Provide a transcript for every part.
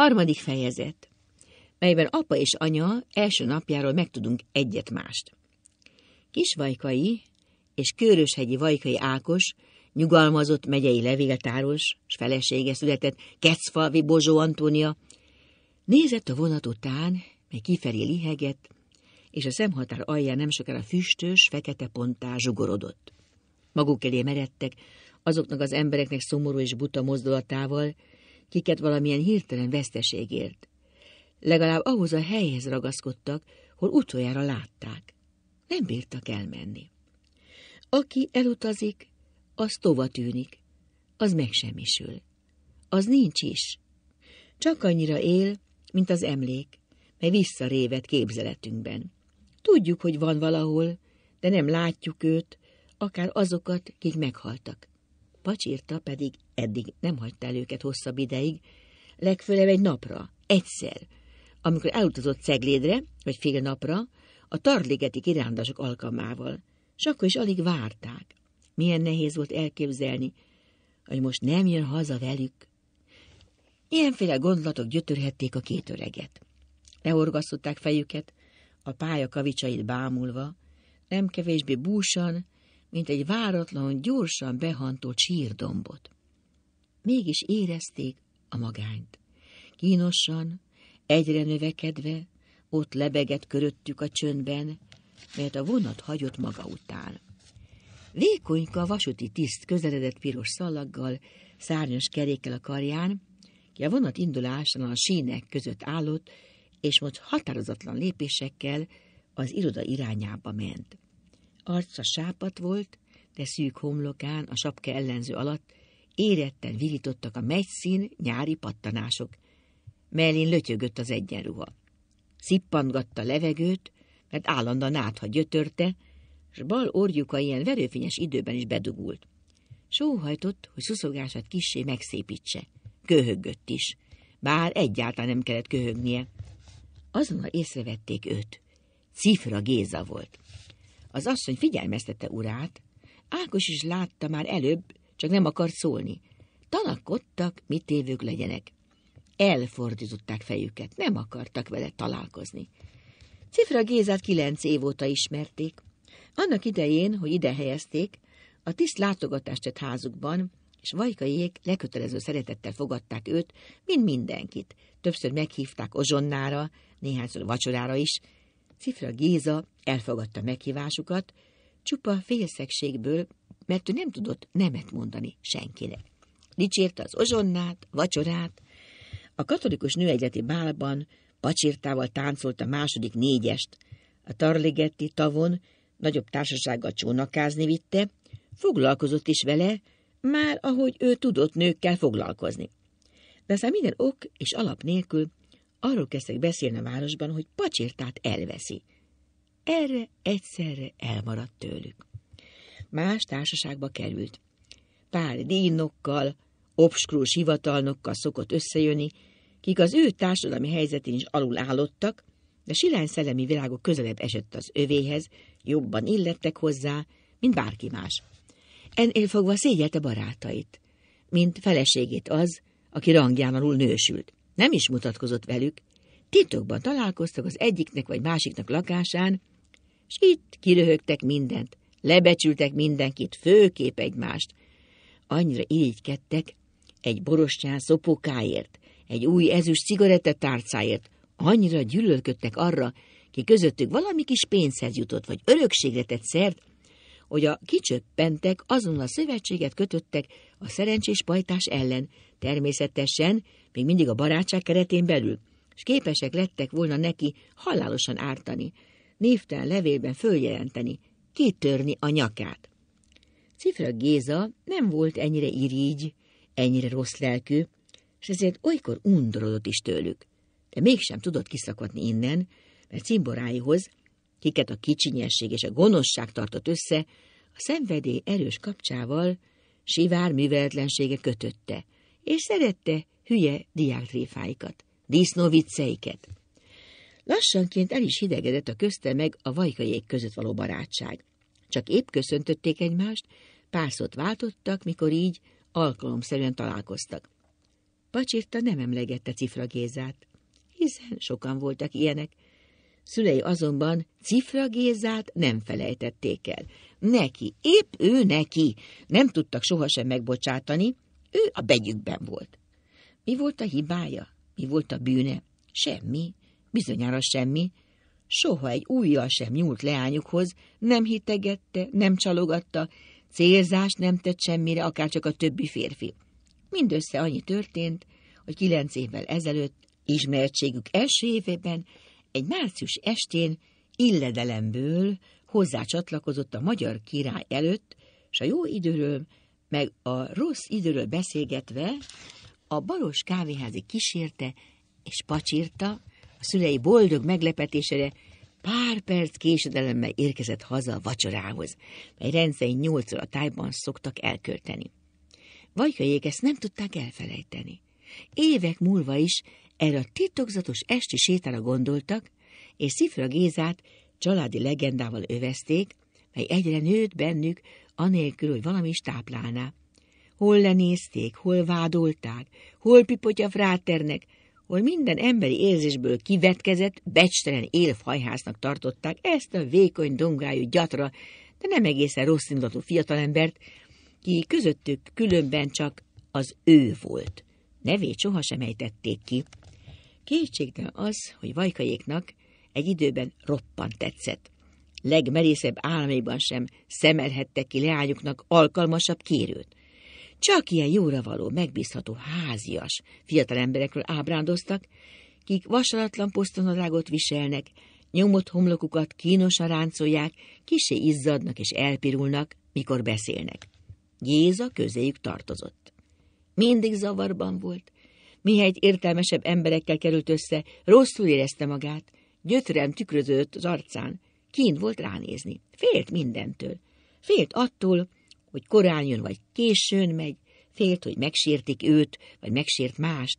Harmadik fejezet, melyben apa és anya első napjáról megtudunk egyet-mást. Kisvajkai és Kőröshegyi Vajkai Ákos, nyugalmazott megyei levéltáros, s felesége született Kecfalvi Bozsó Antónia, nézett a vonat után, mely kifelé liheget, és a szemhatár alján nem sokára füstös, fekete ponttá zsugorodott. Maguk elé meredtek, azoknak az embereknek szomorú és buta mozdulatával, kiket valamilyen hirtelen veszteség ért. Legalább ahhoz a helyhez ragaszkodtak, hol utoljára látták. Nem bírtak elmenni. Aki elutazik, az tova tűnik, az megsemmisül. Az nincs is. Csak annyira él, mint az emlék, mely visszarévet képzeletünkben. Tudjuk, hogy van valahol, de nem látjuk őt, akár azokat, kik meghaltak. Pacsirta pedig eddig nem hagyta el őket hosszabb ideig, legfőlebb egy napra, egyszer, amikor elutazott Ceglédre, vagy fél napra, a tarligeti kirándások alkalmával, és akkor is alig várták. Milyen nehéz volt elképzelni, hogy most nem jön haza velük. Ilyenféle gondolatok gyötörhették a két öreget. Leorgasztották fejüket, a pálya kavicsait bámulva, nem kevésbé búsan, mint egy váratlan, gyorsan behantó csírdombot. Mégis érezték a magányt. Kínosan, egyre növekedve, ott lebegett köröttük a csöndben, mert a vonat hagyott maga után. Vékonyka vasúti tiszt közeledett piros szallaggal, szárnyos kerékkel a karján, ki a vonat indulásán a sínek között állott, és most határozatlan lépésekkel az iroda irányába ment. Arca sápat volt, de szűk homlokán, a sapka ellenző alatt éretten virítottak a megyszín nyári pattanások. Mellén lötyögött az egyenruha. Szippangatta levegőt, mert állandóan átha gyötörte, s bal orjuka ilyen verőfényes időben is bedugult. Sóhajtott, hogy szuszogását kissé megszépítse. köhögött is, bár egyáltalán nem kellett köhögnie. Azonnal észrevették őt. Cifra Géza volt. Az asszony figyelmeztette urát. Ákos is látta már előbb, csak nem akart szólni. Tanakodtak, mit tévők legyenek. Elfordították fejüket, nem akartak vele találkozni. Cifra Gézát kilenc év óta ismerték. Annak idején, hogy ide helyezték, a tiszt látogatást tett házukban, és vajkaiék lekötelező szeretettel fogadták őt, mint mindenkit. Többször meghívták ozsonnára, néhányszor vacsorára is, Cifra Géza elfogadta meghívásukat, csupa félszegségből, mert ő nem tudott nemet mondani senkinek. Dicsérte az ozsonnát, vacsorát, a katolikus nőegyeti bálban pacsirtával táncolt a második négyest, a Tarligetti tavon nagyobb társasággal csónakázni vitte, foglalkozott is vele, már ahogy ő tudott nőkkel foglalkozni. De aztán minden ok és alap nélkül Arról kezdtek beszélni a városban, hogy pacsirtát elveszi. Erre egyszerre elmaradt tőlük. Más társaságba került. Pár dínokkal, obskrós hivatalnokkal szokott összejönni, kik az ő társadalmi helyzetén is alul állottak, de silány szellemi világok közelebb esett az övéhez, jobban illettek hozzá, mint bárki más. Ennél fogva szégyelte barátait, mint feleségét az, aki rangján alul nősült. Nem is mutatkozott velük, titokban találkoztak az egyiknek vagy másiknak lakásán, és itt kiröhögtek mindent, lebecsültek mindenkit, főkép egymást. Annyira irigykedtek egy borostyán szopókáért, egy új ezüst cigarettatárcáért, annyira gyűlölködtek arra, ki közöttük valami kis pénzhez jutott, vagy örökségre tett szert, hogy a kicsöppentek azonnal szövetséget kötöttek a szerencsés pajtás ellen, természetesen még mindig a barátság keretén belül, és képesek lettek volna neki halálosan ártani, névtelen levélben följelenteni, kitörni a nyakát. Cifra Géza nem volt ennyire irigy, ennyire rossz lelkű, és ezért olykor undorodott is tőlük, de mégsem tudott kiszakadni innen, mert cimboráihoz kiket a kicsinyesség és a gonoszság tartott össze, a szenvedély erős kapcsával sivár műveletlensége kötötte, és szerette hülye diáktréfáikat, vicceiket. Lassanként el is hidegedett a közte meg a vajkajék között való barátság. Csak épp köszöntötték egymást, szót váltottak, mikor így alkalomszerűen találkoztak. Pacsirta nem emlegette cifragézát, hiszen sokan voltak ilyenek, Szülei azonban Cifra Gézát nem felejtették el. Neki, épp ő neki, nem tudtak sohasem megbocsátani, ő a begyükben volt. Mi volt a hibája? Mi volt a bűne? Semmi, bizonyára semmi. Soha egy újjal sem nyúlt leányukhoz, nem hitegette, nem csalogatta, célzást nem tett semmire, akárcsak a többi férfi. Mindössze annyi történt, hogy kilenc évvel ezelőtt, ismertségük első évében egy március estén illedelemből hozzácsatlakozott a magyar király előtt, és a jó időről, meg a rossz időről beszélgetve a balos kávéházi kísérte és pacsírta, a szülei boldog meglepetésére pár perc késedelemmel érkezett haza a vacsorához, mely rendszerint nyolcra a tájban szoktak elkölteni. Vajkajék ezt nem tudták elfelejteni. Évek múlva is erre a titokzatos esti sétára gondoltak, és Szifra Gézát családi legendával övezték, mely egyre nőtt bennük, anélkül, hogy valami is táplálná. Hol lenézték, hol vádolták, hol pipotja fráternek, hol minden emberi érzésből kivetkezett, becstelen élfhajhásznak tartották ezt a vékony dongájú gyatra, de nem egészen rossz indulatú fiatalembert, ki közöttük különben csak az ő volt. Nevét sohasem ejtették ki. Kétségtelen az, hogy vajkajéknak egy időben roppant tetszett. Legmerészebb álmaiban sem szemelhettek ki leányuknak alkalmasabb kérőt. Csak ilyen jóra való, megbízható, házias fiatal emberekről ábrándoztak, kik vasalatlan posztonadágot viselnek, nyomott homlokukat kínosan ráncolják, kisé izzadnak és elpirulnak, mikor beszélnek. Géza közéjük tartozott. Mindig zavarban volt, Mihegy értelmesebb emberekkel került össze, rosszul érezte magát. Gyötrem tükrözött az arcán. Kín volt ránézni. Félt mindentől. Félt attól, hogy korán jön vagy későn megy, félt, hogy megsértik őt, vagy megsért mást,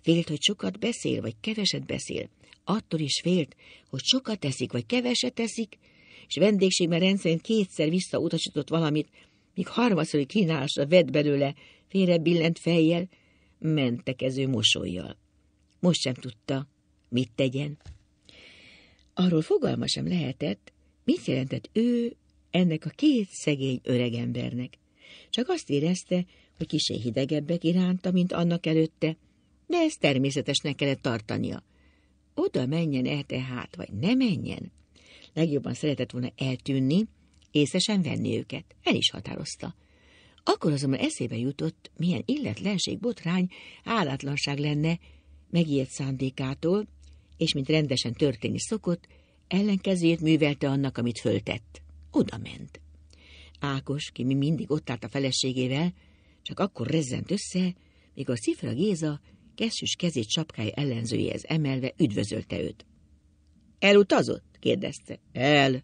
félt, hogy sokat beszél, vagy keveset beszél, attól is félt, hogy sokat teszik, vagy keveset teszik, és vendégségben rendszerint kétszer visszautasított valamit, míg harmadszori kínálásra vett belőle, félre billent fejjel, mentekező mosolyjal. Most sem tudta, mit tegyen. Arról fogalma sem lehetett, mit jelentett ő ennek a két szegény öregembernek. Csak azt érezte, hogy kisé hidegebbek iránta, mint annak előtte, de ezt természetesnek kellett tartania. Oda menjen-e tehát, vagy ne menjen? Legjobban szeretett volna eltűnni, észre sem venni őket. El is határozta. Akkor azonban eszébe jutott, milyen illetlenség, botrány, állatlanság lenne megijedt szándékától, és mint rendesen történni szokott, ellenkezőjét művelte annak, amit föltett. Oda ment. Ákos, ki mi mindig ott állt a feleségével, csak akkor rezzent össze, míg a Szifra Géza keszűs kezét sapkája ellenzőjéhez emelve üdvözölte őt. Elutazott? kérdezte. El,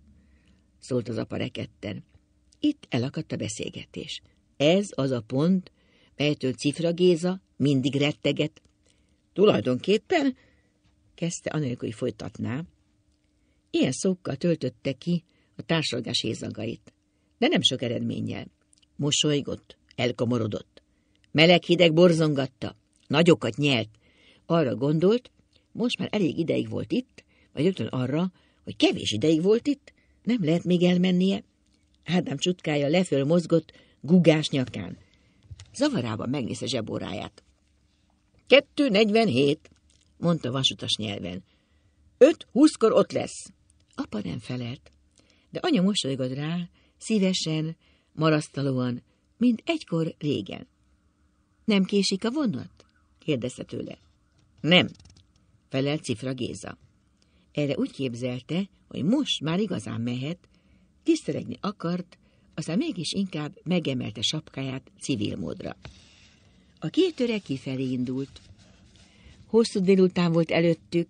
szólt az apa rekedten. Itt elakadt a beszélgetés. Ez az a pont, melytől Cifra Géza mindig retteget. Tulajdonképpen, kezdte anélkül, hogy folytatná, ilyen szókkal töltötte ki a társadalmas hézagait, de nem sok eredménnyel. Mosolygott, elkomorodott, meleg-hideg borzongatta, nagyokat nyelt. Arra gondolt, most már elég ideig volt itt, vagy rögtön arra, hogy kevés ideig volt itt, nem lehet még elmennie. Ádám csutkája leföl mozgott, gugás nyakán, Zavarában megnézte zseboráját. Kettő negyvenhét, mondta vasutas nyelven. Öt húszkor ott lesz. Apa nem felelt, de anya mosolygott rá, szívesen, marasztalóan, mint egykor régen. Nem késik a vonat? kérdezte tőle. Nem, felelt Cifra Géza. Erre úgy képzelte, hogy most már igazán mehet, tisztelegni akart, aztán mégis inkább megemelte sapkáját civil módra. A két öreg kifelé indult. Hosszú délután volt előttük,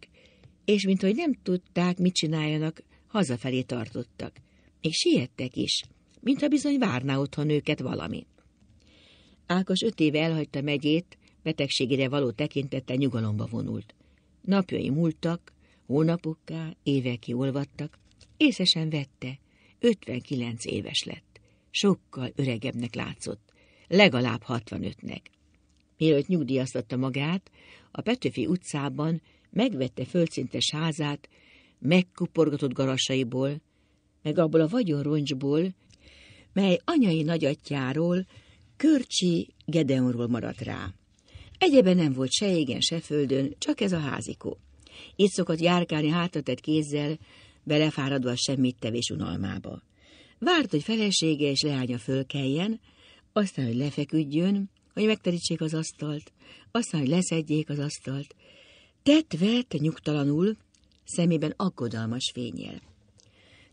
és minthogy nem tudták, mit csináljanak, hazafelé tartottak. És siettek is, mintha bizony várná otthon őket valami. Ákos öt éve elhagyta megyét, betegségére való tekintete nyugalomba vonult. Napjai múltak, hónapokká, évekig olvadtak, észesen vette, 59 éves lett sokkal öregebbnek látszott, legalább 65-nek. Mielőtt nyugdíjaztatta magát, a Petőfi utcában megvette földszintes házát, megkuporgatott garasaiból, meg abból a vagyonroncsból, mely anyai nagyatjáról, Körcsi Gedeonról maradt rá. Egyebe nem volt se égen, se földön, csak ez a házikó. Itt szokott járkálni hátatett kézzel, belefáradva a semmit tevés unalmába. Várt, hogy felesége és leánya fölkeljen, aztán, hogy lefeküdjön, hogy megterítsék az asztalt, aztán, hogy leszedjék az asztalt. Tett vett nyugtalanul, szemében aggodalmas fényjel.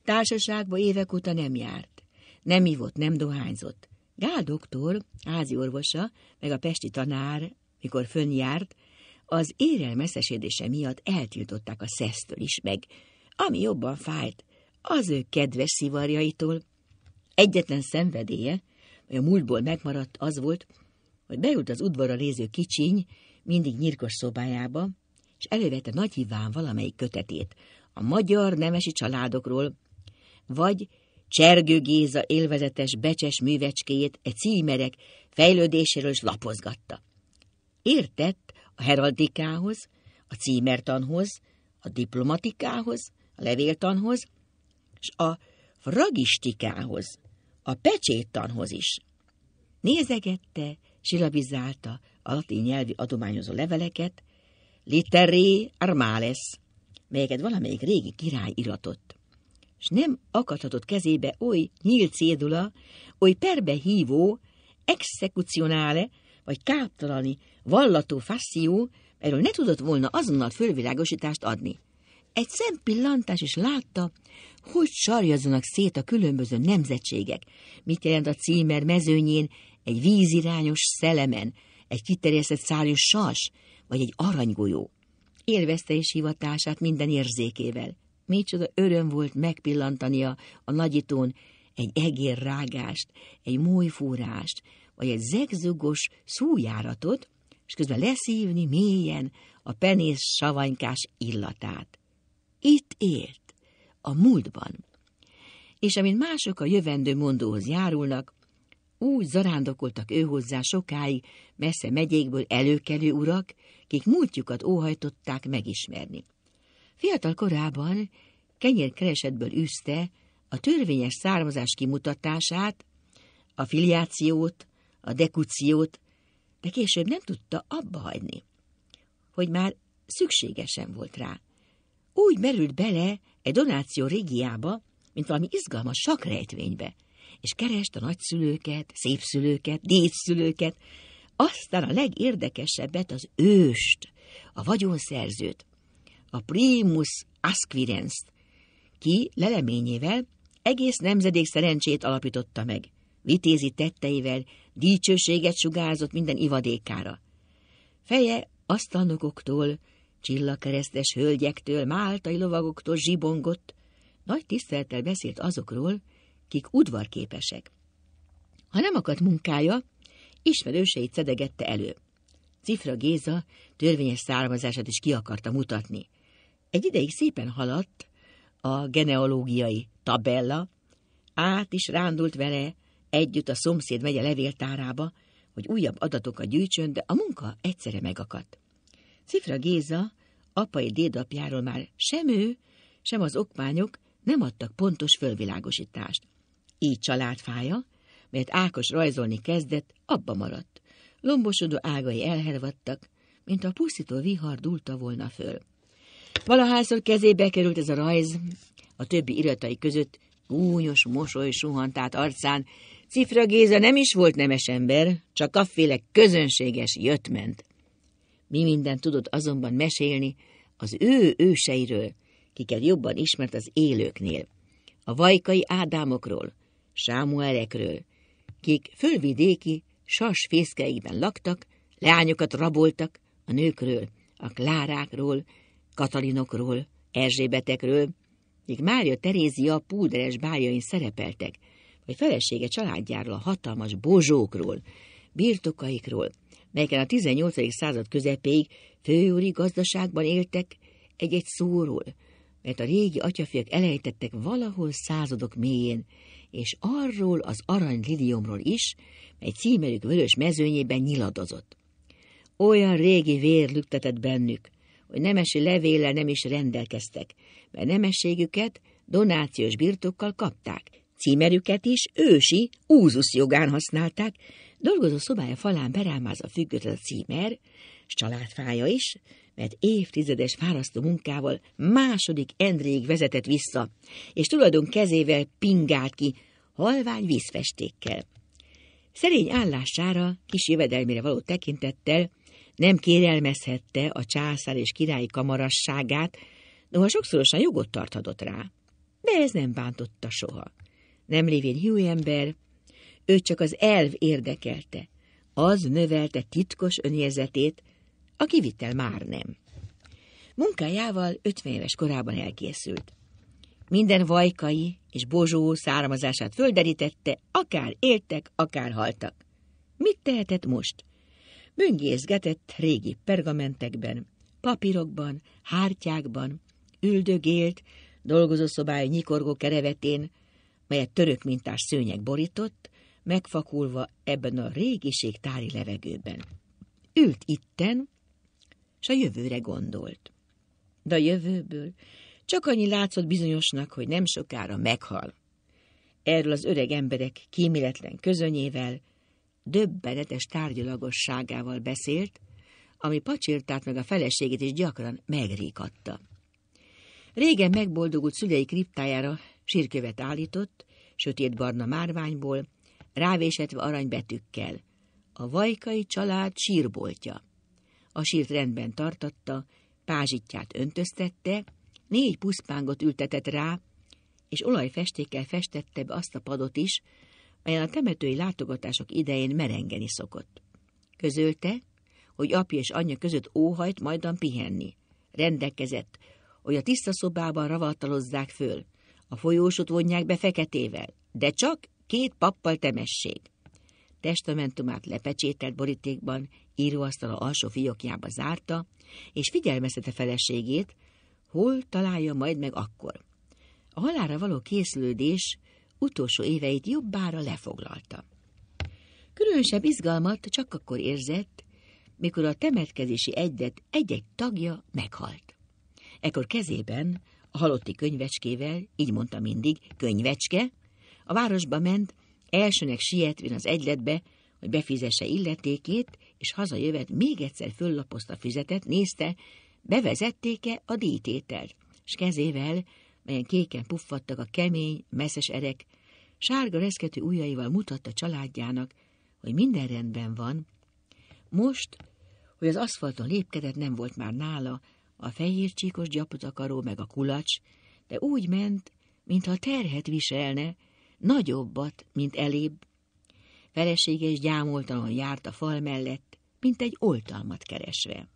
Társaságba évek óta nem járt, nem ivott, nem dohányzott. Gál doktor, házi orvosa, meg a pesti tanár, mikor fönn járt, az érelmeszesedése miatt eltiltották a szesztől is meg, ami jobban fájt, az ő kedves szivarjaitól. Egyetlen szenvedélye, vagy a múltból megmaradt, az volt, hogy bejut az udvarra néző kicsiny, mindig nyirkos szobájába, és elővette nagy híván valamelyik kötetét a magyar nemesi családokról, vagy Csergő Géza élvezetes becses művecskéjét egy címerek fejlődéséről is lapozgatta. Értett a heraldikához, a címertanhoz, a diplomatikához, a levéltanhoz, és a fragistikához, a pecséttanhoz is. Nézegette, silabizálta a latin nyelvi adományozó leveleket, literé armales, melyeket valamelyik régi király iratott És nem akadhatott kezébe oly nyílt cédula, oly perbe hívó, exekucionále, vagy káptalani, vallató faszió, erről ne tudott volna azonnal fölvilágosítást adni. Egy szempillantás is látta, hogy sarjazzanak szét a különböző nemzetségek, mit jelent a címer mezőnyén egy vízirányos szelemen, egy kiterjesztett szárnyú sas, vagy egy aranygolyó. Élvezte is hivatását minden érzékével. Micsoda öröm volt megpillantania a nagyitón egy rágást, egy mújfúrást, vagy egy zegzugos szújáratot, és közben leszívni mélyen a penész savanykás illatát. Itt élt, a múltban. És amint mások a jövendő mondóhoz járulnak, úgy zarándokoltak ő hozzá sokáig messze megyékből előkelő urak, kik múltjukat óhajtották megismerni. Fiatal korában kenyérkeresetből üzte a törvényes származás kimutatását, a filiációt, a dekuciót, de később nem tudta abba hagyni, hogy már szükségesen volt rá úgy merült bele egy donáció régiába, mint valami izgalmas sakrejtvénybe, és kereste nagyszülőket, szépszülőket, dédszülőket, aztán a legérdekesebbet az őst, a vagyonszerzőt, a primus asquirens ki leleményével egész nemzedék szerencsét alapította meg, vitézi tetteivel dicsőséget sugárzott minden ivadékára. Feje asztalnokoktól, Csillakeresztes hölgyektől, máltai lovagoktól zsibongott, nagy tisztelettel beszélt azokról, kik udvarképesek. Ha nem akadt munkája, ismerőseit szedegette elő. Cifra Géza törvényes származását is ki akarta mutatni. Egy ideig szépen haladt a genealógiai tabella, át is rándult vele együtt a szomszéd megye levéltárába, hogy újabb adatokat gyűjtsön, de a munka egyszerre megakadt. Cifra Géza, apai dédapjáról már sem ő, sem az okmányok nem adtak pontos fölvilágosítást. Így családfája, mert Ákos rajzolni kezdett, abba maradt. Lombosodó ágai elhervadtak, mint a pusztító vihar dúlta volna föl. Valahányszor kezébe került ez a rajz, a többi iratai között gúnyos mosoly suhant át arcán. Cifra Géza nem is volt nemes ember, csak afféle közönséges jött-ment. Mi minden tudott azonban mesélni az ő őseiről, kiket jobban ismert az élőknél, a vajkai Ádámokról, Sámuelekről, kik fölvidéki, sas fészkeiben laktak, leányokat raboltak, a nőkről, a klárákról, katalinokról, erzsébetekről, míg Mária Terézia púderes bájain szerepeltek, vagy felesége családjáról, a hatalmas bozsókról, birtokaikról, melyeken a 18. század közepéig főúri gazdaságban éltek egy-egy szóról, mert a régi atyafiak elejtettek valahol századok mélyén, és arról az arany liliomról is, mely címerük vörös mezőnyében nyiladozott. Olyan régi vér lüktetett bennük, hogy nemesi levéllel nem is rendelkeztek, mert nemességüket donációs birtokkal kapták, címerüket is ősi úzusz jogán használták, Dolgozó szobája falán a függött a címer, s családfája is, mert évtizedes fárasztó munkával második endrég vezetett vissza, és tulajdon kezével pingált ki, halvány vízfestékkel. Szerény állására, kis jövedelmére való tekintettel nem kérelmezhette a császár és királyi kamarasságát, noha sokszorosan jogot tarthatott rá. De ez nem bántotta soha. Nem lévén hű ember, ő csak az elv érdekelte. Az növelte titkos önérzetét, a kivitel már nem. Munkájával 50 éves korában elkészült. Minden vajkai és bozsó származását földerítette, akár éltek, akár haltak. Mit tehetett most? Böngészgetett régi pergamentekben, papírokban, hártyákban, üldögélt, dolgozószobája nyikorgó kerevetén, melyet török mintás szőnyeg borított, megfakulva ebben a régiség tári levegőben. Ült itten, és a jövőre gondolt. De a jövőből csak annyi látszott bizonyosnak, hogy nem sokára meghal. Erről az öreg emberek kíméletlen közönyével, döbbenetes tárgyalagosságával beszélt, ami pacsirtát meg a feleségét is gyakran megríkatta. Régen megboldogult szülei kriptájára sírkövet állított, sötét barna márványból, rávésetve aranybetűkkel. A vajkai család sírboltja. A sírt rendben tartatta, pázsitját öntöztette, négy puszpángot ültetett rá, és olajfestékkel festette be azt a padot is, melyen a temetői látogatások idején merengeni szokott. Közölte, hogy apja és anyja között óhajt majdan pihenni. Rendekezett, hogy a tiszta szobában ravatalozzák föl, a folyósot vonják be feketével, de csak két pappal temesség. Testamentumát lepecsételt borítékban a alsó fiókjába zárta, és figyelmeztette feleségét, hol találja majd meg akkor. A halára való készülődés utolsó éveit jobbára lefoglalta. Különösebb izgalmat csak akkor érzett, mikor a temetkezési egyet egy-egy tagja meghalt. Ekkor kezében a halotti könyvecskével, így mondta mindig, könyvecske, a városba ment, elsőnek sietvén az egyletbe, hogy befizesse illetékét, és hazajövet még egyszer föllapozta fizetet, nézte, bevezették-e a díjtételt, és kezével, melyen kéken puffadtak a kemény, messzes erek, sárga reszkető ujjaival mutatta családjának, hogy minden rendben van. Most, hogy az aszfalton lépkedett, nem volt már nála a fehér csíkos gyaputakaró meg a kulacs, de úgy ment, mintha terhet viselne, nagyobbat, mint elébb. Feleséges gyámoltalan járt a fal mellett, mint egy oltalmat keresve.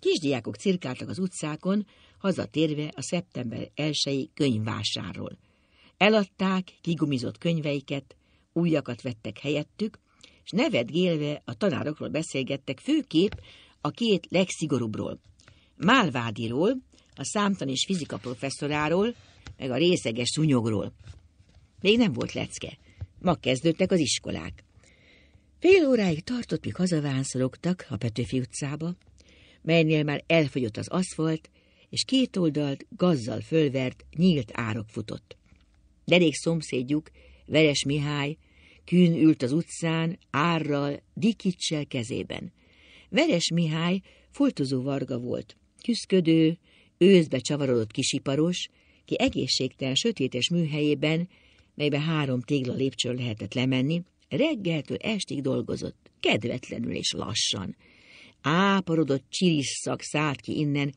Kisdiákok cirkáltak az utcákon, hazatérve a szeptember elsői i könyvvásárról. Eladták kigumizott könyveiket, újakat vettek helyettük, és nevetgélve a tanárokról beszélgettek, Főkép a két legszigorúbbról. Málvádiról, a számtan és fizika professzoráról, meg a részeges szúnyogról. Még nem volt lecke. Ma kezdődtek az iskolák. Fél óráig tartott, míg hazavánszorogtak a Petőfi utcába, melynél már elfogyott az aszfalt, és két oldalt gazzal fölvert, nyílt árok futott. Derék szomszédjuk, Veres Mihály, kűn ült az utcán, árral, dikicsel kezében. Veres Mihály foltozó varga volt, küszködő, őszbe csavarodott kisiparos, ki egészségtelen sötétes műhelyében melybe három tégla lépcsőn lehetett lemenni, reggeltől estig dolgozott, kedvetlenül és lassan. Áparodott csirisszak szállt ki innen,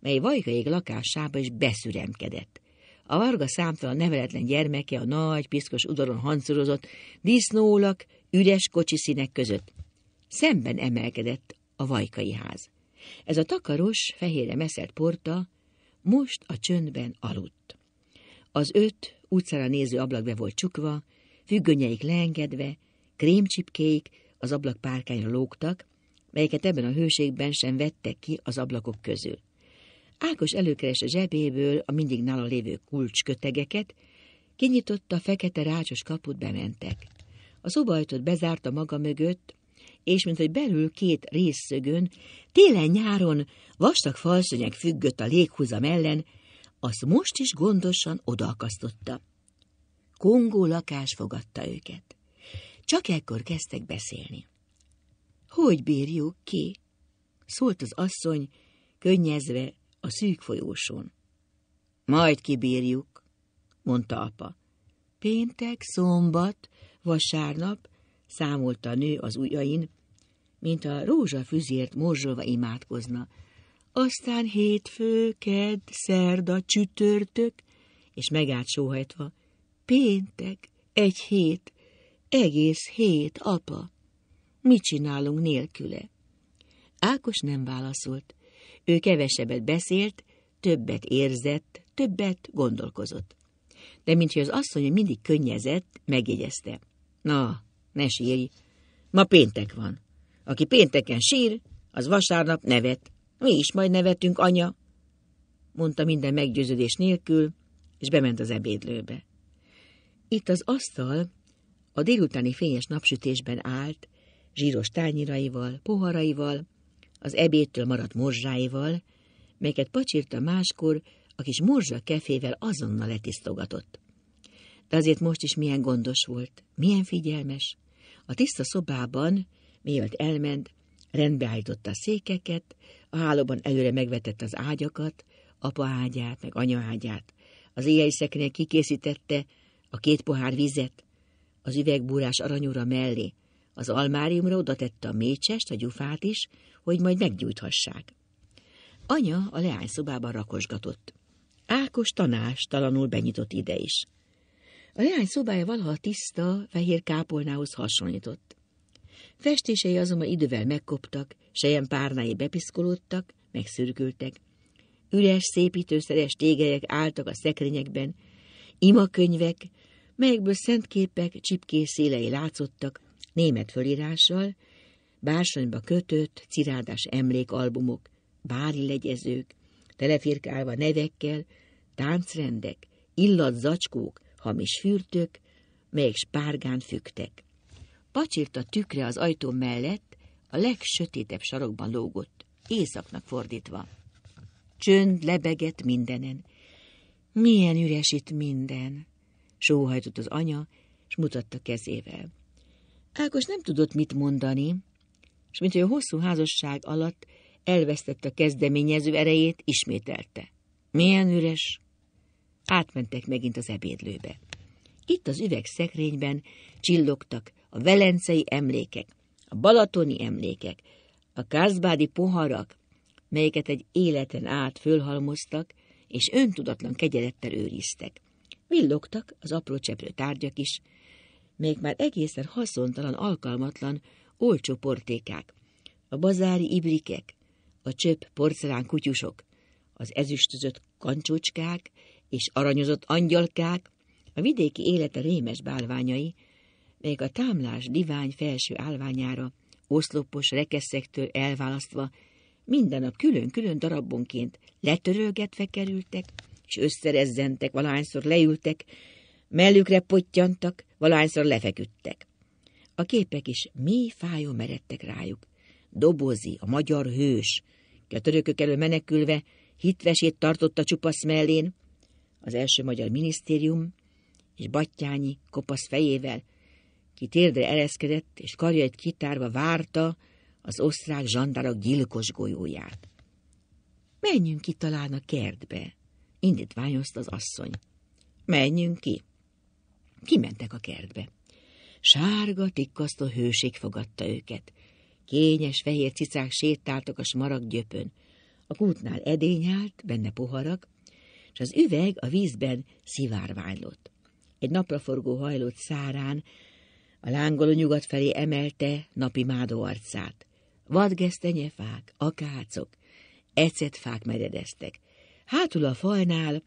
mely vajkaig lakásába is beszüremkedett. A varga számtalan neveletlen gyermeke a nagy, piszkos udaron hancurozott, disznólak, üres színek között. Szemben emelkedett a vajkai ház. Ez a takaros, fehére meszelt porta most a csöndben aludt. Az öt utcára néző ablak be volt csukva, függönyeik leengedve, krémcsipkéik az ablak párkányra lógtak, melyeket ebben a hőségben sem vettek ki az ablakok közül. Ákos a zsebéből a mindig nála lévő kulcskötegeket, kinyitotta a fekete rácsos kaput, bementek. A szobajtot bezárta maga mögött, és mint hogy belül két részszögön, télen-nyáron vastag falszönyek függött a léghúzam ellen, azt most is gondosan odaakasztotta. Kongó lakás fogadta őket. Csak ekkor kezdtek beszélni. Hogy bírjuk ki? szólt az asszony, könnyezve a szűk folyóson. Majd kibírjuk, mondta apa. Péntek, szombat, vasárnap, számolta a nő az ujjain, mint a rózsafüzért morzsolva imádkozna, aztán hétfő, ked, szerda, csütörtök, és megállt sóhajtva. Péntek, egy hét, egész hét, apa. Mit csinálunk nélküle? Ákos nem válaszolt. Ő kevesebbet beszélt, többet érzett, többet gondolkozott. De mintha az asszony mindig könnyezett, megjegyezte. Na, ne sírj, ma péntek van. Aki pénteken sír, az vasárnap nevet. Mi is majd nevetünk, anya, mondta minden meggyőződés nélkül, és bement az ebédlőbe. Itt az asztal a délutáni fényes napsütésben állt, zsíros tányiraival, poharaival, az ebédtől maradt morzsáival, melyeket pacsirta máskor, a kis morzsa kefével azonnal letisztogatott. De azért most is milyen gondos volt, milyen figyelmes. A tiszta szobában, mielőtt elment, Rendbeállította a székeket, a hálóban előre megvetett az ágyakat, apa ágyát, meg anya ágyát. Az éjjel szekrényen kikészítette a két pohár vizet, az üvegbúrás aranyúra mellé, az almáriumra oda tette a mécsest, a gyufát is, hogy majd meggyújthassák. Anya a szobában rakosgatott. Ákos talanul benyitott ide is. A leány szobája valaha tiszta, fehér kápolnához hasonlított. Festései azonban idővel megkoptak, sejem párnái bepiszkolódtak, megszürkültek. Üres, szépítőszeres tégelyek álltak a szekrényekben, imakönyvek, melyekből szentképek csipkés szélei látszottak, német fölírással, bársonyba kötött, cirádás emlékalbumok, bári legyezők, telefirkálva nevekkel, táncrendek, illat zacskók, hamis fürtök, melyek spárgán fügtek. Pacsirt a tükre az ajtó mellett, a legsötétebb sarokban lógott, éjszaknak fordítva. Csönd lebegett mindenen. Milyen üres itt minden, sóhajtott az anya, és mutatta kezével. Ákos nem tudott mit mondani, és mint hogy a hosszú házasság alatt elvesztette a kezdeményező erejét, ismételte. Milyen üres? Átmentek megint az ebédlőbe. Itt az üvegszekrényben csillogtak a velencei emlékek, a balatoni emlékek, a kázbádi poharak, melyeket egy életen át fölhalmoztak, és öntudatlan kegyelettel őriztek. Villogtak az apró cseprő tárgyak is, még már egészen haszontalan, alkalmatlan, olcsó portékák, a bazári ibrikek, a csöpp porcelán kutyusok, az ezüstözött kancsocskák és aranyozott angyalkák, a vidéki élete rémes bálványai, melyek a támlás divány felső állványára, oszlopos rekeszektől elválasztva, minden nap külön-külön darabonként letörölgetve kerültek, és összerezzentek, valahányszor leültek, mellükre pottyantak, valahányszor lefeküdtek. A képek is mély fájó meredtek rájuk. Dobozi, a magyar hős, ki a törökök elől menekülve hitvesét tartotta csupasz mellén, az első magyar minisztérium, és Battyányi kopasz fejével ki térdre ereszkedett, és egy kitárva várta az osztrák zsandárok gyilkos golyóját. Menjünk ki talán a kertbe, indítványozt az asszony. Menjünk ki. Kimentek a kertbe. Sárga, tikkasztó hőség fogadta őket. Kényes, fehér cicák sétáltak a smarag gyöpön. A kútnál edény állt, benne poharak, és az üveg a vízben szivárványlott. Egy napraforgó hajlott szárán a lángoló nyugat felé emelte napi mádó arcát. Vadgesztenyefák, akácok, ecetfák meredeztek. Hátul a falnál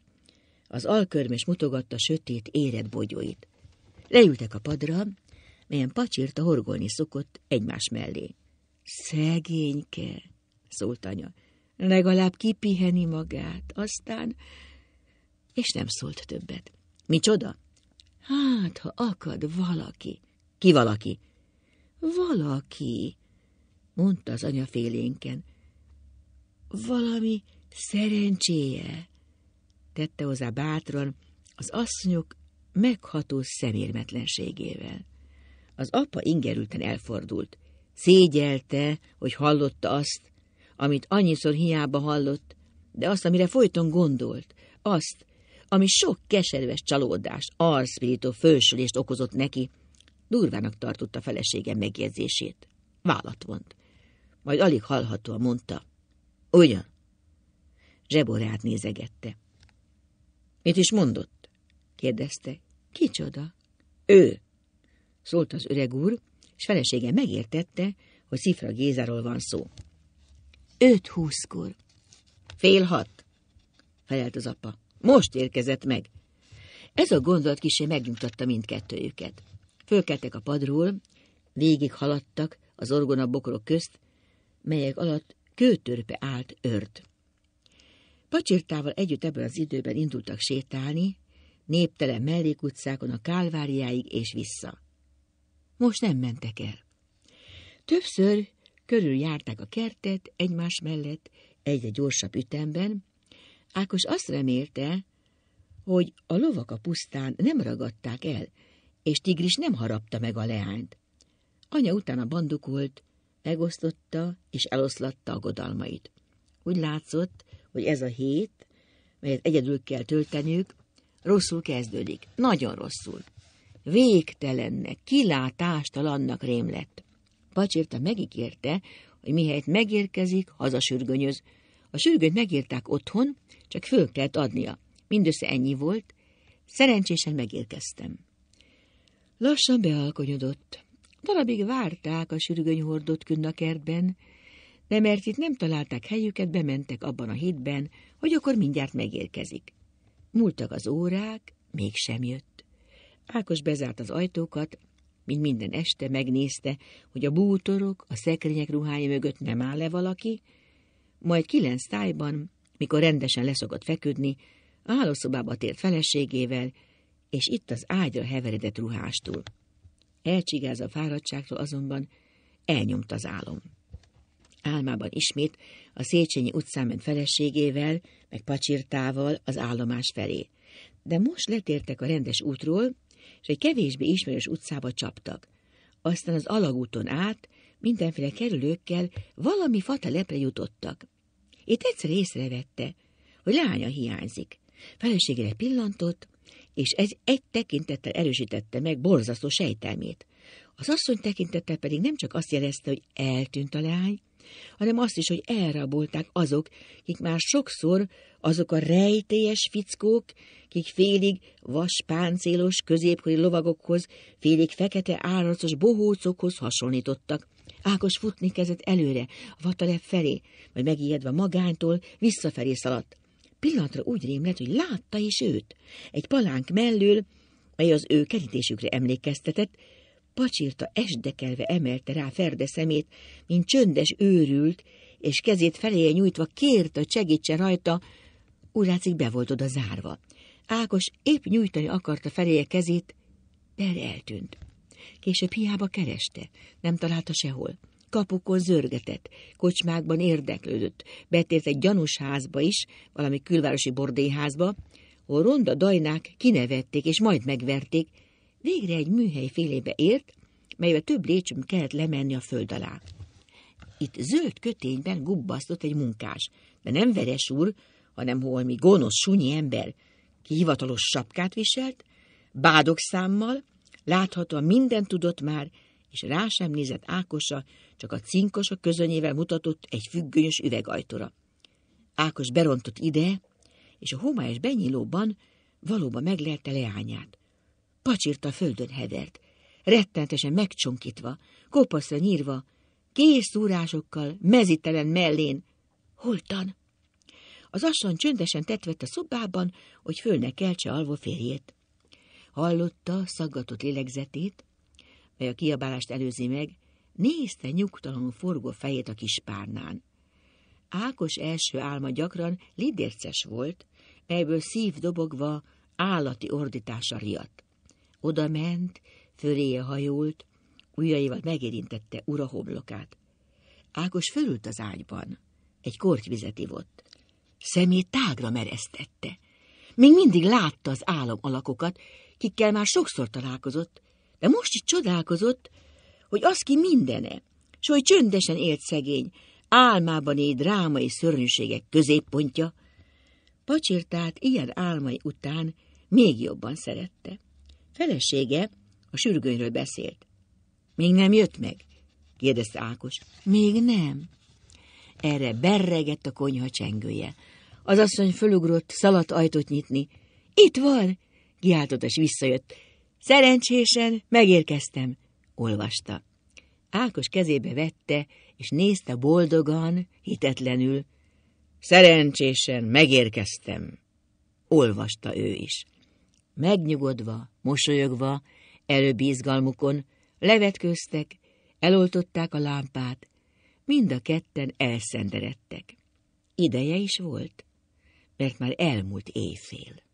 az alkörmes mutogatta sötét, érett bogyóit. Leültek a padra, melyen pacsirta horgolni szokott egymás mellé. Szegényke, szólt anya, legalább kipiheni magát, aztán... És nem szólt többet. Micsoda? Hát, ha akad valaki... Ki valaki? Valaki, mondta az anya félénken. Valami szerencséje, tette hozzá bátran az asszonyok megható szemérmetlenségével. Az apa ingerülten elfordult. Szégyelte, hogy hallotta azt, amit annyiszor hiába hallott, de azt, amire folyton gondolt, azt, ami sok keserves csalódást, arszpirító fősülést okozott neki, Durvának tartotta felesége megjegyzését. Vállat vont. Majd alig hallhatóan mondta. Ugyan? Zseborát nézegette. Mit is mondott? kérdezte. Kicsoda? Ő, szólt az öreg úr, és felesége megértette, hogy Szifra Gézáról van szó. Öt húszkor. Fél hat, felelt az apa. Most érkezett meg. Ez a gondolat kisé megnyugtatta mindkettőjüket. Fölkeltek a padról, végig haladtak az orgona bokrok közt, melyek alatt kőtörpe állt ört. Pacsirtával együtt ebben az időben indultak sétálni, néptelen mellékutcákon a Kálváriáig és vissza. Most nem mentek el. Többször körül járták a kertet egymás mellett egyre gyorsabb ütemben. Ákos azt remélte, hogy a lovak a pusztán nem ragadták el, és Tigris nem harapta meg a leányt. Anya utána bandukolt, megosztotta és eloszlatta a godalmait. Úgy látszott, hogy ez a hét, melyet egyedül kell tölteniük, rosszul kezdődik, nagyon rosszul. Végtelennek, kilátástalannak rém lett. Pacsirta megígérte, hogy mihelyt megérkezik, hazasürgönyöz. A sürgönyt megírták otthon, csak föl kellett adnia. Mindössze ennyi volt. Szerencsésen megérkeztem. Lassan bealkonyodott. Darabig várták a sürgöny hordott kertben, de mert itt nem találták helyüket, bementek abban a hídben, hogy akkor mindjárt megérkezik. Múltak az órák, mégsem jött. Ákos bezárt az ajtókat, mint minden este megnézte, hogy a bútorok, a szekrények ruhája mögött nem áll-e valaki, majd kilenc tájban, mikor rendesen leszokott feküdni, a hálószobába tért feleségével, és itt az ágyra heveredett ruhástól. Elcsigáz a fáradtságtól azonban elnyomt az álom. Álmában ismét a Széchenyi utcán ment feleségével, meg pacsirtával az állomás felé. De most letértek a rendes útról, és egy kevésbé ismerős utcába csaptak. Aztán az alagúton át mindenféle kerülőkkel valami lepre jutottak. Itt egyszer észrevette, hogy lánya hiányzik. Feleségére pillantott, és ez egy tekintettel erősítette meg borzasztó sejtelmét. Az asszony tekintettel pedig nem csak azt jelezte, hogy eltűnt a leány, hanem azt is, hogy elrabolták azok, kik már sokszor azok a rejtélyes fickók, kik félig vaspáncélos középkori lovagokhoz, félig fekete áracos bohócokhoz hasonlítottak. Ákos futni kezdett előre, a Vatalev felé, majd megijedve magánytól visszafelé szaladt. Pillanatra úgy rémlett, hogy látta is őt. Egy palánk mellől, mely az ő kerítésükre emlékeztetett, pacsirta esdekelve emelte rá ferde szemét, mint csöndes őrült, és kezét feléje nyújtva kérte, hogy segítse rajta, úgy látszik be volt oda zárva. Ákos épp nyújtani akarta feléje kezét, de eltűnt. Később hiába kereste, nem találta sehol kapukon zörgetett, kocsmákban érdeklődött, betért egy gyanús házba is, valami külvárosi bordéházba, hol ronda dajnák kinevették és majd megverték, végre egy műhely félébe ért, melybe több lécsőm kellett lemenni a föld alá. Itt zöld kötényben gubbasztott egy munkás, de nem veres úr, hanem holmi gonosz, sunyi ember, ki hivatalos sapkát viselt, bádog számmal, láthatóan minden tudott már, és rá sem nézett Ákosa, csak a cinkos a közönyével mutatott egy függönyös üvegajtóra. Ákos berontott ide, és a homályos benyílóban valóban meglelte leányát. Pacsirta a földön hevert, rettentesen megcsonkítva, kopaszra nyírva, kész szúrásokkal, mezitelen mellén. Holtan! Az asszony csöndesen tetvett a szobában, hogy föl ne keltse alvó férjét. Hallotta szaggatott lélegzetét, mely a kiabálást előzi meg, nézte nyugtalanul forgó fejét a kis párnán. Ákos első álma gyakran lidérces volt, melyből szív dobogva állati ordítása riadt. Oda ment, föléje hajult, ujjaival megérintette ura homlokát. Ákos fölült az ágyban, egy kortyvizet ivott. Szemét tágra meresztette. Még mindig látta az álom alakokat, kikkel már sokszor találkozott, de most is csodálkozott, hogy az ki mindene, s hogy csöndesen élt szegény, álmában él drámai szörnyűségek középpontja. Pacsirtát ilyen álmai után még jobban szerette. Felesége a sürgőnyről beszélt. Még nem jött meg? kérdezte Ákos. Még nem. Erre berregett a konyha csengője. Az asszony fölugrott, szaladt ajtót nyitni. Itt van! kiáltott, és visszajött. Szerencsésen megérkeztem, olvasta. Ákos kezébe vette, és nézte boldogan, hitetlenül. Szerencsésen megérkeztem, olvasta ő is. Megnyugodva, mosolyogva, előbb izgalmukon, levetköztek, eloltották a lámpát, mind a ketten elszenderedtek. Ideje is volt, mert már elmúlt éjfél.